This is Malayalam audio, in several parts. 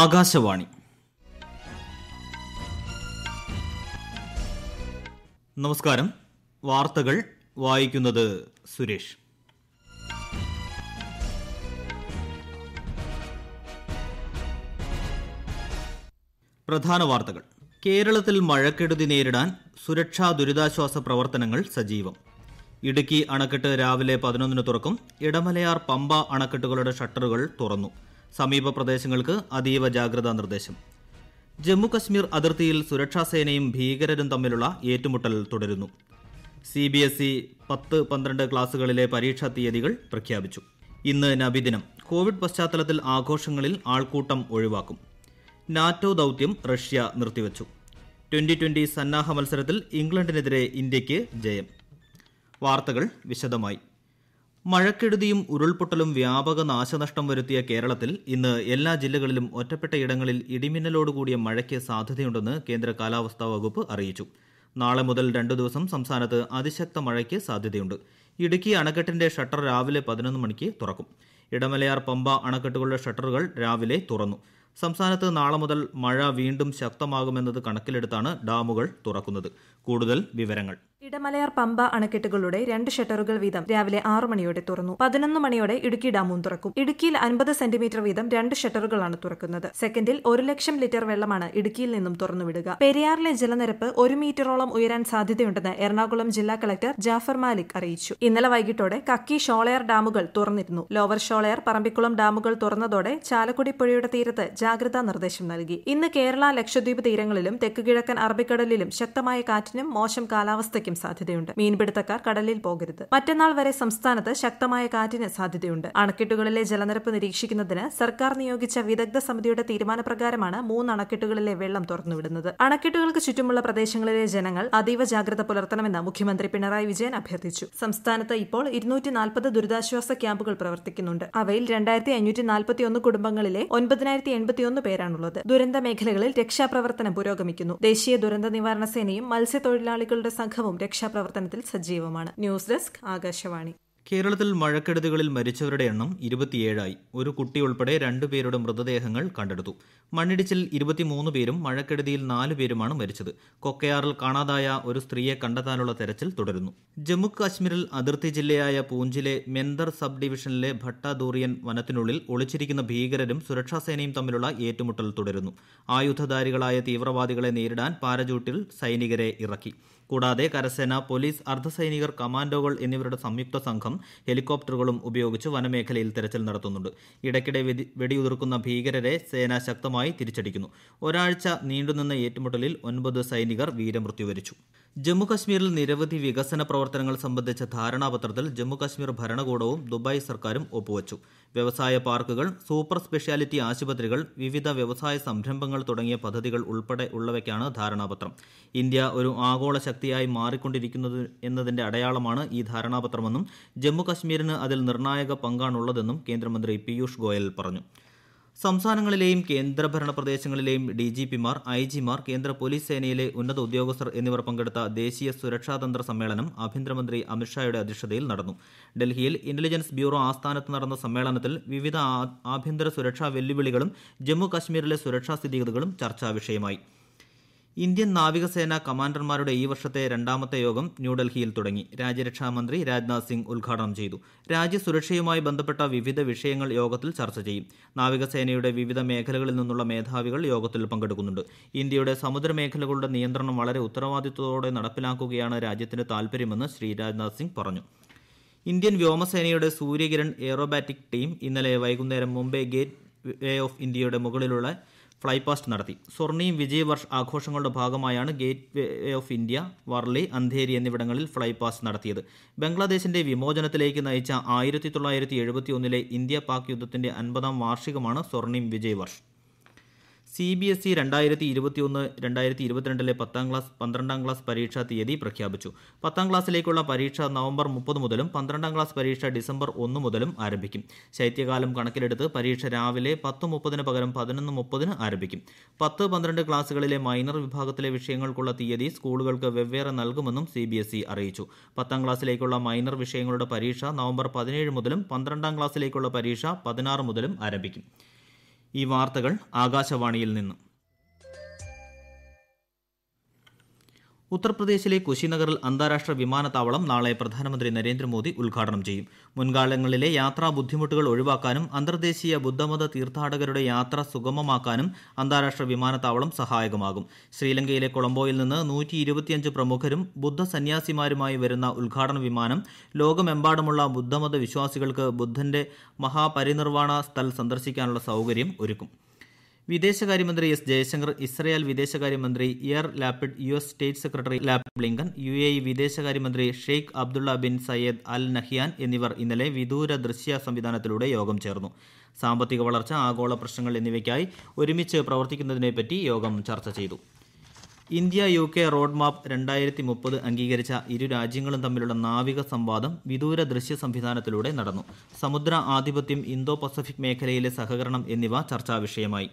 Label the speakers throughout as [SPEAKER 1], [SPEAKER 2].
[SPEAKER 1] ആകാശവാണി നമസ്കാരം വാർത്തകൾ വായിക്കുന്നത് സുരേഷ് പ്രധാന വാർത്തകൾ കേരളത്തിൽ മഴക്കെടുതി നേരിടാൻ സുരക്ഷാ ദുരിതാശ്വാസ പ്രവർത്തനങ്ങൾ സജീവം ഇടുക്കി അണക്കെട്ട് രാവിലെ പതിനൊന്നിന് തുറക്കും ഇടമലയാർ പമ്പ അണക്കെട്ടുകളുടെ ഷട്ടറുകൾ തുറന്നു സമീപ പ്രദേശങ്ങൾക്ക് അതീവ ജാഗ്രതാ നിർദ്ദേശം ജമ്മു അതിർത്തിയിൽ സുരക്ഷാസേനയും ഭീകരരും തമ്മിലുള്ള ഏറ്റുമുട്ടൽ തുടരുന്നു സി ബി എസ് ഇ പത്ത് പന്ത്രണ്ട് ക്ലാസുകളിലെ പരീക്ഷാ തീയതികൾ പ്രഖ്യാപിച്ചു ഇന്ന് നബിദിനം കോവിഡ് പശ്ചാത്തലത്തിൽ ആഘോഷങ്ങളിൽ ആൾക്കൂട്ടം ഒഴിവാക്കും നാറ്റോ ദൌത്യം റഷ്യ നിർത്തിവച്ചു ട്വന്റി ട്വന്റി സന്നാഹ മത്സരത്തിൽ ഇംഗ്ലണ്ടിനെതിരെ ഇന്ത്യയ്ക്ക് ജയം വാർത്തകൾ വിശദമായി മഴക്കെടുതിയും ഉരുൾപൊട്ടലും വ്യാപക നാശനഷ്ടം വരുത്തിയ കേരളത്തിൽ ഇന്ന് എല്ലാ ജില്ലകളിലും ഒറ്റപ്പെട്ട ഇടങ്ങളിൽ ഇടിമിന്നലോടുകൂടിയ മഴയ്ക്ക് സാധ്യതയുണ്ടെന്ന് കേന്ദ്ര കാലാവസ്ഥാ വകുപ്പ് അറിയിച്ചു നാളെ മുതൽ രണ്ടു ദിവസം സംസ്ഥാനത്ത് അതിശക്ത മഴയ്ക്ക് സാധ്യതയുണ്ട് ഇടുക്കി അണക്കെട്ടിന്റെ ഷട്ടർ രാവിലെ പതിനൊന്ന് മണിക്ക് തുറക്കും ഇടമലയാർ പമ്പ അണക്കെട്ടുകളുടെ ഷട്ടറുകൾ രാവിലെ തുറന്നു സംസ്ഥാനത്ത് നാളെ മുതൽ മഴ വീണ്ടും ശക്തമാകുമെന്നത് കണക്കിലെടുത്താണ് ഡാമുകൾ തുറക്കുന്നത് കൂടുതൽ വിവരങ്ങൾ
[SPEAKER 2] ഇടമലയാർ പമ്പ അണക്കെട്ടുകളുടെ രണ്ട് ഷട്ടറുകൾ വീതം രാവിലെ ആറു മണിയോടെ തുറന്നു പതിനൊന്ന് മണിയോടെ ഇടുക്കി ഡാമും തുറക്കും ഇടുക്കിയിൽ അൻപത് സെന്റിമീറ്റർ വീതം രണ്ട് ഷട്ടറുകളാണ് തുറക്കുന്നത് സെക്കൻഡിൽ ഒരു ലക്ഷം ലിറ്റർ വെള്ളമാണ് ഇടുക്കിയിൽ നിന്നും തുറന്നുവിടുക പെരിയാറിലെ ജലനിരപ്പ് ഒരു മീറ്ററോളം ഉയരാൻ സാധ്യതയുണ്ടെന്ന് എറണാകുളം ജില്ലാ കളക്ടർ ജാഫർ മാലിക് അറിയിച്ചു ഇന്നലെ വൈകിട്ടോടെ കക്കി ഷോളയർ ഡാമുകൾ തുറന്നിരുന്നു ലോവർ ഷോളയർ പറമ്പിക്കുളം ഡാമുകൾ തുറന്നതോടെ ചാലക്കുടി പുഴയുടെ തീരത്ത് ജാഗ്രതാ നിർദ്ദേശം നൽകി ഇന്ന് കേരള ലക്ഷദ്വീപ് തീരങ്ങളിലും തെക്കുകിഴക്കൻ അറബിക്കടലിലും ശക്തമായ കാറ്റിനും മോശം കാലാവസ്ഥയ്ക്കും മഴയ്ക്കും സാധ്യതയുണ്ട് മീൻപിടുത്തക്കാർ കടലിൽ പോകരുത് മറ്റന്നാൾ വരെ സംസ്ഥാനത്ത് ശക്തമായ കാറ്റിന് സാധ്യതയുണ്ട് അണക്കെട്ടുകളിലെ ജലനിരപ്പ് നിരീക്ഷിക്കുന്നതിന് സർക്കാർ നിയോഗിച്ച വിദഗ്ധ സമിതിയുടെ തീരുമാനപ്രകാരമാണ് മൂന്ന് അണക്കെട്ടുകളിലെ വെള്ളം തുറന്നുവിടുന്നത് അണക്കെട്ടുകൾക്ക് ചുറ്റുമുള്ള പ്രദേശങ്ങളിലെ ജനങ്ങൾ അതീവ ജാഗ്രത പുലർത്തണമെന്ന് മുഖ്യമന്ത്രി പിണറായി വിജയൻ അഭ്യർത്ഥിച്ചു സംസ്ഥാനത്ത് ഇപ്പോൾ ഇരുന്നൂറ്റി നാൽപ്പത് ദുരിതാശ്വാസ ക്യാമ്പുകൾ പ്രവർത്തിക്കുന്നുണ്ട് അവയിൽ രണ്ടായിരത്തി അഞ്ഞൂറ്റി നാൽപ്പത്തിയൊന്ന് കുടുംബങ്ങളിലെ ഒൻപതിനായിരത്തി എൺപത്തിയൊന്ന് പേരാണുള്ളത് ദുരന്ത മേഖലകളിൽ രക്ഷാപ്രവർത്തനം പുരോഗമിക്കുന്നു ദേശീയ ദുരന്ത നിവാരണ സേനയും മത്സ്യത്തൊഴിലാളികളുടെ സംഘവും രക്ഷാപ്രവർത്തനത്തിൽ സജീവമാണ് ന്യൂസ് ഡെസ്ക് ആകാശവാണി
[SPEAKER 1] കേരളത്തിൽ മഴക്കെടുതികളിൽ മരിച്ചവരുടെ എണ്ണം ഇരുപത്തിയേഴായി ഒരു കുട്ടിയുൾപ്പെടെ രണ്ടു പേരുടെ മൃതദേഹങ്ങൾ കണ്ടെടുത്തു മണ്ണിടിച്ചിൽ ഇരുപത്തിമൂന്ന് പേരും മഴക്കെടുതിയിൽ നാലു പേരുമാണ് മരിച്ചത് കൊക്കയാറിൽ കാണാതായ ഒരു സ്ത്രീയെ കണ്ടെത്താനുള്ള തെരച്ചിൽ തുടരുന്നു ജമ്മു കാശ്മീരിൽ അതിർത്തി ജില്ലയായ പൂഞ്ചിലെ മെന്തർ സബ് ഡിവിഷനിലെ ഭട്ടാദൂറിയൻ വനത്തിനുള്ളിൽ ഒളിച്ചിരിക്കുന്ന ഭീകരരും സുരക്ഷാസേനയും തമ്മിലുള്ള ഏറ്റുമുട്ടൽ തുടരുന്നു ആയുധധാരികളായ തീവ്രവാദികളെ നേരിടാൻ പാരജൂട്ടിൽ സൈനികരെ ഇറക്കി കൂടാതെ കരസേന പോലീസ് അർദ്ധസൈനികർ കമാൻഡോകൾ എന്നിവരുടെ സംയുക്ത സംഘം സംഘം ഹെലികോപ്റ്ററുകളും ഉപയോഗിച്ച് വനമേഖലയിൽ തെരച്ചിൽ നടത്തുന്നുണ്ട് ഇടയ്ക്കിടെ വെടിയുതിർക്കുന്ന ഭീകരരെ സേന ശക്തമായി തിരിച്ചടിക്കുന്നു ഒരാഴ്ച നീണ്ടുനിന്ന ഏറ്റുമുട്ടലിൽ ഒൻപത് സൈനികർ വീരമൃത്യു വരിച്ചു ജമ്മുകശ്മീരിൽ നിരവധി വികസന പ്രവർത്തനങ്ങൾ സംബന്ധിച്ച ധാരണാപത്രത്തിൽ ജമ്മുകശ്മീർ ഭരണകൂടവും ദുബായ് സർക്കാരും ഒപ്പുവച്ചു വ്യവസായ പാർക്കുകൾ സൂപ്പർ സ്പെഷ്യാലിറ്റി ആശുപത്രികൾ വിവിധ വ്യവസായ സംരംഭങ്ങൾ തുടങ്ങിയ പദ്ധതികൾ ഉൾപ്പെടെ ഉള്ളവയ്ക്കാണ് ധാരണാപത്രം ഇന്ത്യ ഒരു ആഗോള ശക്തിയായി മാറിക്കൊണ്ടിരിക്കുന്നത് എന്നതിന്റെ അടയാളമാണ് ഈ ധാരണാപത്രമെന്നും ജമ്മുകശ്മീരിന് അതിൽ നിർണായക പങ്കാണുള്ളതെന്നും കേന്ദ്രമന്ത്രി പീയൂഷ് ഗോയൽ പറഞ്ഞു സംസ്ഥാനങ്ങളിലെയും കേന്ദ്രഭരണ പ്രദേശങ്ങളിലെയും ഡി ജി പിമാർ ഐ ജിമാർ കേന്ദ്ര പോലീസ് സേനയിലെ ഉന്നത ഉദ്യോഗസ്ഥർ എന്നിവർ പങ്കെടുത്ത ദേശീയ സുരക്ഷാതന്ത്ര സമ്മേളനം ആഭ്യന്തരമന്ത്രി അമിത്ഷായുടെ അധ്യക്ഷതയിൽ നടന്നു ഡൽഹിയിൽ ഇന്റലിജൻസ് ബ്യൂറോ ആസ്ഥാനത്ത് നടന്ന സമ്മേളനത്തിൽ വിവിധ ആഭ്യന്തര സുരക്ഷാ വെല്ലുവിളികളും ജമ്മു കശ്മീരിലെ സുരക്ഷാ സ്ഥിതിഗതികളും ചർച്ചാ വിഷയമായി ഇന്ത്യൻ നാവികസേന കമാൻഡർമാരുടെ ഈ വർഷത്തെ രണ്ടാമത്തെ യോഗം ന്യൂഡൽഹിയിൽ തുടങ്ങി രാജ്യരക്ഷാ മന്ത്രി രാജ്നാഥ് സിംഗ് ഉദ്ഘാടനം ചെയ്തു രാജ്യസുരക്ഷയുമായി ബന്ധപ്പെട്ട വിവിധ വിഷയങ്ങൾ യോഗത്തിൽ ചർച്ച ചെയ്യും നാവികസേനയുടെ വിവിധ മേഖലകളിൽ നിന്നുള്ള മേധാവികൾ യോഗത്തിൽ പങ്കെടുക്കുന്നുണ്ട് ഇന്ത്യയുടെ സമുദ്രമേഖലകളുടെ നിയന്ത്രണം വളരെ ഉത്തരവാദിത്വത്തോടെ നടപ്പിലാക്കുകയാണ് രാജ്യത്തിന്റെ താൽപര്യമെന്ന് ശ്രീ രാജ്നാഥ് സിംഗ് പറഞ്ഞു ഇന്ത്യൻ വ്യോമസേനയുടെ സൂര്യകിരൺ എയറോബാറ്റിക് ടീം ഇന്നലെ വൈകുന്നേരം മുംബൈ ഗേറ്റ് വേ ഓഫ് ഇന്ത്യയുടെ മുകളിലുള്ള ഫ്ലൈപാസ്റ്റ് നടത്തി സ്വർണിയും വിജയവർഷ് ആഘോഷങ്ങളുടെ ഭാഗമായാണ് gateway of India Worli Andheri എന്നിവിടങ്ങളിൽ ഫ്ലൈപാസ്റ്റ് നടത്തിയത് ബംഗ്ലാദേശിന്റെ വിമോചനത്തിലേക്ക് നയിച്ച ആയിരത്തി തൊള്ളായിരത്തി ഇന്ത്യ പാക് യുദ്ധത്തിന്റെ അൻപതാം വാർഷികമാണ് Swarnim Vijay Varsh C B S E രണ്ടായിരത്തി ഇരുപത്തി ഒന്ന് രണ്ടായിരത്തി ഇരുപത്തിരണ്ടിലെ പത്താം ക്ലാസ് പന്ത്രണ്ടാം ക്ലാസ് പരീക്ഷാ തീയതി പ്രഖ്യാപിച്ചു പത്താം ക്ലാസ്സിലേക്കുള്ള പരീക്ഷ നവംബർ മുപ്പത് മുതലും പന്ത്രണ്ടാം ക്ലാസ് പരീക്ഷ ഡിസംബർ ഒന്ന് മുതലും ആരംഭിക്കും ശൈത്യകാലം കണക്കിലെടുത്ത് പരീക്ഷ രാവിലെ പത്ത് മുപ്പതിന് പകരം പതിനൊന്ന് മുപ്പതിന് ആരംഭിക്കും പത്ത് പന്ത്രണ്ട് ക്ലാസ്സുകളിലെ മൈനർ വിഭാഗത്തിലെ വിഷയങ്ങൾക്കുള്ള തീയതി സ്കൂളുകൾക്ക് വെവ്വേറെ നൽകുമെന്നും സി ബി എസ് ഇ അറിയിച്ചു പത്താം ക്ലാസ്സിലേക്കുള്ള മൈനർ വിഷയങ്ങളുടെ പരീക്ഷ നവംബർ പതിനേഴ് മുതലും പന്ത്രണ്ടാം ക്ലാസ്സിലേക്കുള്ള പരീക്ഷ പതിനാറ് മുതലും ആരംഭിക്കും ഈ വാർത്തകൾ ആകാശവാണിയിൽ നിന്നും ഉത്തർപ്രദേശിലെ കുശിനഗറിൽ അന്താരാഷ്ട്ര വിമാനത്താവളം നാളെ പ്രധാനമന്ത്രി നരേന്ദ്രമോദി ഉദ്ഘാടനം ചെയ്യും മുൻകാലങ്ങളിലെ യാത്രാ ബുദ്ധിമുട്ടുകൾ ഒഴിവാക്കാനും അന്തർദേശീയ ബുദ്ധമത തീർത്ഥാടകരുടെ യാത്ര സുഗമമാക്കാനും അന്താരാഷ്ട്ര വിമാനത്താവളം സഹായകമാകും ശ്രീലങ്കയിലെ കൊളംബോയിൽ നിന്ന് പ്രമുഖരും ബുദ്ധ സന്യാസിമാരുമായി വരുന്ന ഉദ്ഘാടന വിമാനം ലോകമെമ്പാടുമുള്ള ബുദ്ധമത വിശ്വാസികൾക്ക് ബുദ്ധന്റെ മഹാപരിനിർവാണ സ്ഥൽ സന്ദർശിക്കാനുള്ള സൌകര്യം ഒരുക്കും വിദേശകാര്യമന്ത്രി എസ് ജയശങ്കർ ഇസ്രയേൽ വിദേശകാര്യമന്ത്രി Yair Lapid U S state secretary Lapid Blinken U A E വിദേശകാര്യമന്ത്രി Sheikh Abdullah bin Zayed Al Nahyan എന്നിവർ ഇന്നലെ വിദൂര ദൃശ്യ സംവിധാനത്തിലൂടെ യോഗം ചേർന്നു സാമ്പത്തിക വളർച്ച ആഗോള പ്രശ്നങ്ങൾ എന്നിവയ്ക്കായി ഒരുമിച്ച് പ്രവർത്തിക്കുന്നതിനെപ്പറ്റി യോഗം ചർച്ച ചെയ്തു India U K road map രണ്ടായിരത്തി മുപ്പത് അംഗീകരിച്ച ഇരു രാജ്യങ്ങളും തമ്മിലുള്ള നാവിക സംവാദം വിദൂര ദൃശ്യ സംവിധാനത്തിലൂടെ നടന്നു സമുദ്ര ആധിപത്യം ഇന്തോ പസഫിക് മേഖലയിലെ സഹകരണം എന്നിവ ചർച്ചാ വിഷയമായി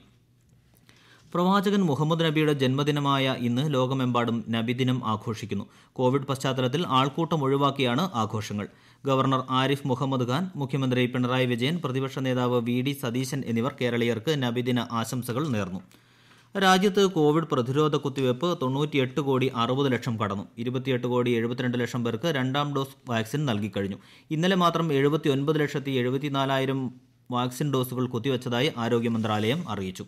[SPEAKER 1] പ്രവാചകൻ മുഹമ്മദ് നബിയുടെ ജന്മദിനമായ ഇന്ന് ലോകമെമ്പാടും നബിദിനം ആഘോഷിക്കുന്നു കോവിഡ് പശ്ചാത്തലത്തിൽ ആൾക്കൂട്ടം ഒഴിവാക്കിയാണ് ആഘോഷങ്ങൾ ഗവർണർ ആരിഫ് മുഹമ്മദ് ഖാൻ മുഖ്യമന്ത്രി പിണറായി വിജയൻ പ്രതിപക്ഷ നേതാവ് വി ഡി സതീശൻ എന്നിവർ കേരളീയർക്ക് നബിദിന ആശംസകൾ നേർന്നു രാജ്യത്ത് കോവിഡ് പ്രതിരോധ കുത്തിവയ്പ് തൊണ്ണൂറ്റിയെട്ട് കോടി അറുപത് ലക്ഷം കടന്നു ഇരുപത്തിയെട്ട് കോടി എഴുപത്തിരണ്ട് ലക്ഷം പേർക്ക് രണ്ടാം ഡോസ് വാക്സിൻ നൽകിക്കഴിഞ്ഞു ഇന്നലെ മാത്രം എഴുപത്തി ഒൻപത് ലക്ഷത്തി എഴുപത്തിനാലായിരം വാക്സിൻ ഡോസുകൾ കുത്തിവച്ചതായി ആരോഗ്യ മന്ത്രാലയം അറിയിച്ചു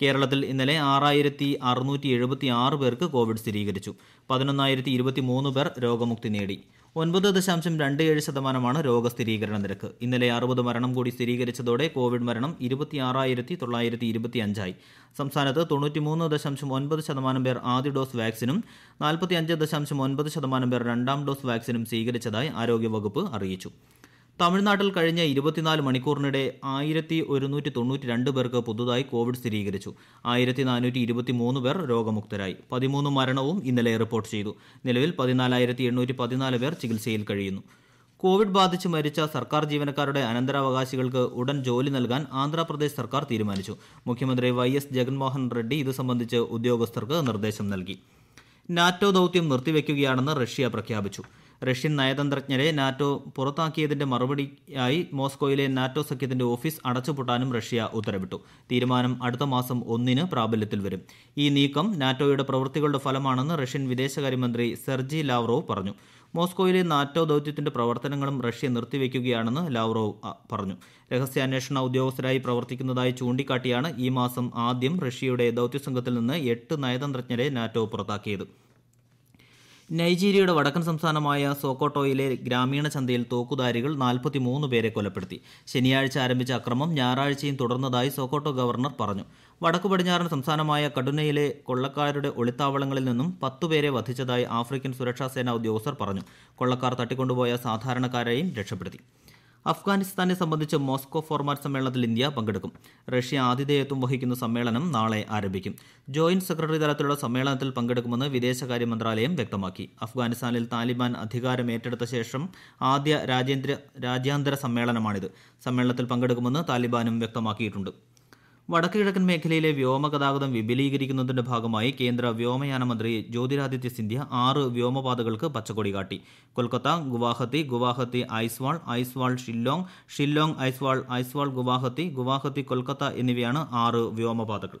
[SPEAKER 1] കേരളത്തിൽ ഇന്നലെ ആറായിരത്തി അറുനൂറ്റി എഴുപത്തി ആറ് പേർക്ക് കോവിഡ് സ്ഥിരീകരിച്ചു പതിനൊന്നായിരത്തി ഇരുപത്തി മൂന്ന് പേർ രോഗമുക്തി നേടി ഒൻപത് ദശാംശം രണ്ട് ഏഴ് ശതമാനമാണ് രോഗസ്ഥിരീകരണ നിരക്ക് ഇന്നലെ അറുപത് മരണം കൂടി സ്ഥിരീകരിച്ചതോടെ കോവിഡ് മരണം ഇരുപത്തി ആറായിരത്തി തൊള്ളായിരത്തി ഇരുപത്തി അഞ്ചായി സംസ്ഥാനത്ത് തൊണ്ണൂറ്റിമൂന്ന് ദശാംശം ഒൻപത് ശതമാനം പേർ ആദ്യ ഡോസ് വാക്സിനും നാൽപ്പത്തി അഞ്ച് ദശാംശം ഒൻപത് ശതമാനം പേർ രണ്ടാം ഡോസ് വാക്സിനും സ്വീകരിച്ചതായി ആരോഗ്യവകുപ്പ് അറിയിച്ചു തമിഴ്നാട്ടിൽ കഴിഞ്ഞ ഇരുപത്തിനാല് മണിക്കൂറിനിടെ ആയിരത്തി ഒരുന്നൂറ്റി തൊണ്ണൂറ്റി രണ്ട് പേർക്ക് പുതുതായി കോവിഡ് സ്ഥിരീകരിച്ചു ആയിരത്തി നാനൂറ്റി ഇരുപത്തി മൂന്ന് പേർ രോഗമുക്തരായി പതിമൂന്ന് മരണവും ഇന്നലെ റിപ്പോർട്ട് ചെയ്തു നിലവിൽ പതിനാലായിരത്തി എണ്ണൂറ്റി പതിനാല് പേർ ചികിത്സയിൽ കഴിയുന്നു കോവിഡ് ബാധിച്ച് മരിച്ച സർക്കാർ ജീവനക്കാരുടെ അനന്തരാവകാശികൾക്ക് ഉടൻ ജോലി നൽകാൻ ആന്ധ്രാപ്രദേശ് സർക്കാർ തീരുമാനിച്ചു മുഖ്യമന്ത്രി വൈ എസ് ജഗൻമോഹൻ റെഡ്ഡി ഇത് സംബന്ധിച്ച് ഉദ്യോഗസ്ഥർക്ക് നിർദ്ദേശം നൽകി നാറ്റോ ദൌത്യം നിർത്തിവെക്കുകയാണെന്ന് റഷ്യ പ്രഖ്യാപിച്ചു റഷ്യൻ നയതന്ത്രജ്ഞരെ നാറ്റോ പുറത്താക്കിയതിന്റെ മറുപടിയായി മോസ്കോയിലെ നാറ്റോ സഖ്യത്തിന്റെ ഓഫീസ് അടച്ചുപൂട്ടാനും റഷ്യ ഉത്തരവിട്ടു തീരുമാനം അടുത്ത മാസം ഒന്നിന് പ്രാബല്യത്തിൽ വരും ഈ നീക്കം നാറ്റോയുടെ പ്രവൃത്തികളുടെ ഫലമാണെന്ന് റഷ്യൻ വിദേശകാര്യമന്ത്രി സെർജി ലാവ്റോവ് പറഞ്ഞു മോസ്കോയിലെ നാറ്റോ ദൌത്യത്തിന്റെ പ്രവർത്തനങ്ങളും റഷ്യ നിർത്തിവെക്കുകയാണെന്ന് ലാവ്റോവ് പറഞ്ഞു രഹസ്യാന്വേഷണ ഉദ്യോഗസ്ഥരായി പ്രവർത്തിക്കുന്നതായി ചൂണ്ടിക്കാട്ടിയാണ് ഈ മാസം ആദ്യം റഷ്യയുടെ ദൌത്യസംഘത്തിൽ നിന്ന് എട്ട് നയതന്ത്രജ്ഞരെ നാറ്റോ പുറത്താക്കിയത് നൈജീരിയയുടെ വടക്കൻ സംസ്ഥാനമായ സോക്കോട്ടോയിലെ ഗ്രാമീണ ചന്തയിൽ തോക്കുധാരികൾ നാൽപ്പത്തിമൂന്ന് പേരെ കൊലപ്പെടുത്തി ശനിയാഴ്ച ആരംഭിച്ച അക്രമം ഞായറാഴ്ചയും തുടർന്നതായി സോക്കോട്ടോ ഗവർണർ പറഞ്ഞു വടക്കു പടിഞ്ഞാറൻ സംസ്ഥാനമായ കടുനയിലെ കൊള്ളക്കാരുടെ ഒളിത്താവളങ്ങളിൽ നിന്നും പത്തുപേരെ വധിച്ചതായി ആഫ്രിക്കൻ സുരക്ഷാ ഉദ്യോഗസ്ഥർ പറഞ്ഞു കൊള്ളക്കാർ തട്ടിക്കൊണ്ടുപോയ സാധാരണക്കാരെയും രക്ഷപ്പെടുത്തി അഫ്ഗാനിസ്ഥാനെ സംബന്ധിച്ച് മോസ്കോ ഫോർമാറ്റ് സമ്മേളനത്തിൽ ഇന്ത്യ പങ്കെടുക്കും റഷ്യ ആതിഥേയത്വം വഹിക്കുന്ന സമ്മേളനം നാളെ ആരംഭിക്കും ജോയിന്റ് സെക്രട്ടറി തലത്തിലുള്ള സമ്മേളനത്തിൽ പങ്കെടുക്കുമെന്ന് വിദേശകാര്യ മന്ത്രാലയം വ്യക്തമാക്കി അഫ്ഗാനിസ്ഥാനിൽ താലിബാൻ ഏറ്റെടുത്ത ശേഷം ആദ്യ രാജ്യാന്തര സമ്മേളനമാണിത് സമ്മേളനത്തിൽ പങ്കെടുക്കുമെന്ന് താലിബാനും വ്യക്തമാക്കിയിട്ടുണ്ട് കിഴക്കൻ മേഖലയിലെ വ്യോമ ഗതാഗതം വിപുലീകരിക്കുന്നതിന്റെ ഭാഗമായി കേന്ദ്ര വ്യോമയാന മന്ത്രി ജ്യോതിരാദിത്യ സിന്ധ്യ ആറ് വ്യോമപാതകൾക്ക് പച്ചക്കൊടി കാട്ടി കൊൽക്കത്ത ഗുവാഹത്തി ഗുവാഹത്തി ഐസ്വാൾ ഐസ്വാൾ ഷില്ലോങ് ഷില്ലോങ് ഐസ്വാൾ ഐസ്വാൾ ഗുവാഹത്തി ഗുവാഹത്തി കൊൽക്കത്ത എന്നിവയാണ് ആറ് വ്യോമപാതകൾ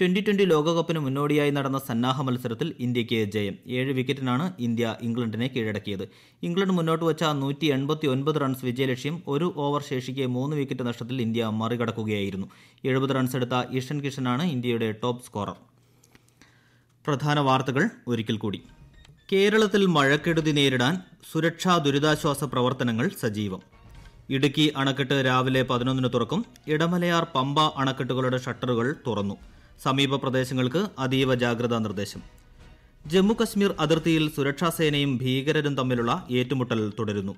[SPEAKER 1] ട്വന്റി ട്വന്റി ലോകകപ്പിന് മുന്നോടിയായി നടന്ന സന്നാഹ മത്സരത്തിൽ ഇന്ത്യയ്ക്ക് ജയം ഏഴ് വിക്കറ്റിനാണ് ഇന്ത്യ ഇംഗ്ലണ്ടിനെ കീഴടക്കിയത് ഇംഗ്ലണ്ട് മുന്നോട്ട് വച്ച നൂറ്റി എൺപത്തി ഒൻപത് റൺസ് വിജയലക്ഷ്യം ഒരു ഓവർ ശേഷിക്ക് മൂന്ന് വിക്കറ്റ് നഷ്ടത്തിൽ ഇന്ത്യ മറികടക്കുകയായിരുന്നു എഴുപത് റൺസ് എടുത്ത ഇഷൻ കിഷനാണ് ഇന്ത്യയുടെ ടോപ്പ് സ്കോറർ പ്രധാന വാർത്തകൾ ഒരിക്കൽ കൂടി കേരളത്തിൽ മഴക്കെടുതി നേരിടാൻ സുരക്ഷാ ദുരിതാശ്വാസ പ്രവർത്തനങ്ങൾ സജീവം ഇടുക്കി അണക്കെട്ട് രാവിലെ പതിനൊന്നിന് തുറക്കും ഇടമലയാർ പമ്പ അണക്കെട്ടുകളുടെ ഷട്ടറുകൾ തുറന്നു സമീപ പ്രദേശങ്ങൾക്ക് അതീവ ജാഗ്രതാ നിർദ്ദേശം ജമ്മുകശ്മീർ അതിർത്തിയിൽ സുരക്ഷാസേനയും ഭീകരരും തമ്മിലുള്ള ഏറ്റുമുട്ടൽ തുടരുന്നു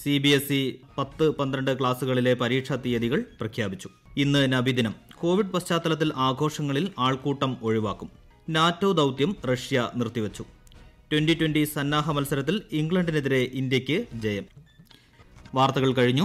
[SPEAKER 1] സി ബി എസ് ഇ പത്ത് പന്ത്രണ്ട് ക്ലാസുകളിലെ പരീക്ഷാ തീയതികൾ പ്രഖ്യാപിച്ചു ഇന്ന് നബിദിനം കോവിഡ് പശ്ചാത്തലത്തിൽ ആഘോഷങ്ങളിൽ ആൾക്കൂട്ടം ഒഴിവാക്കും നാറ്റോ ദൌത്യം റഷ്യ നിർത്തിവച്ചു ട്വന്റി ട്വന്റി സന്നാഹ മത്സരത്തിൽ ഇംഗ്ലണ്ടിനെതിരെ ഇന്ത്യയ്ക്ക് ജയം വാർത്തകൾ കഴിഞ്ഞു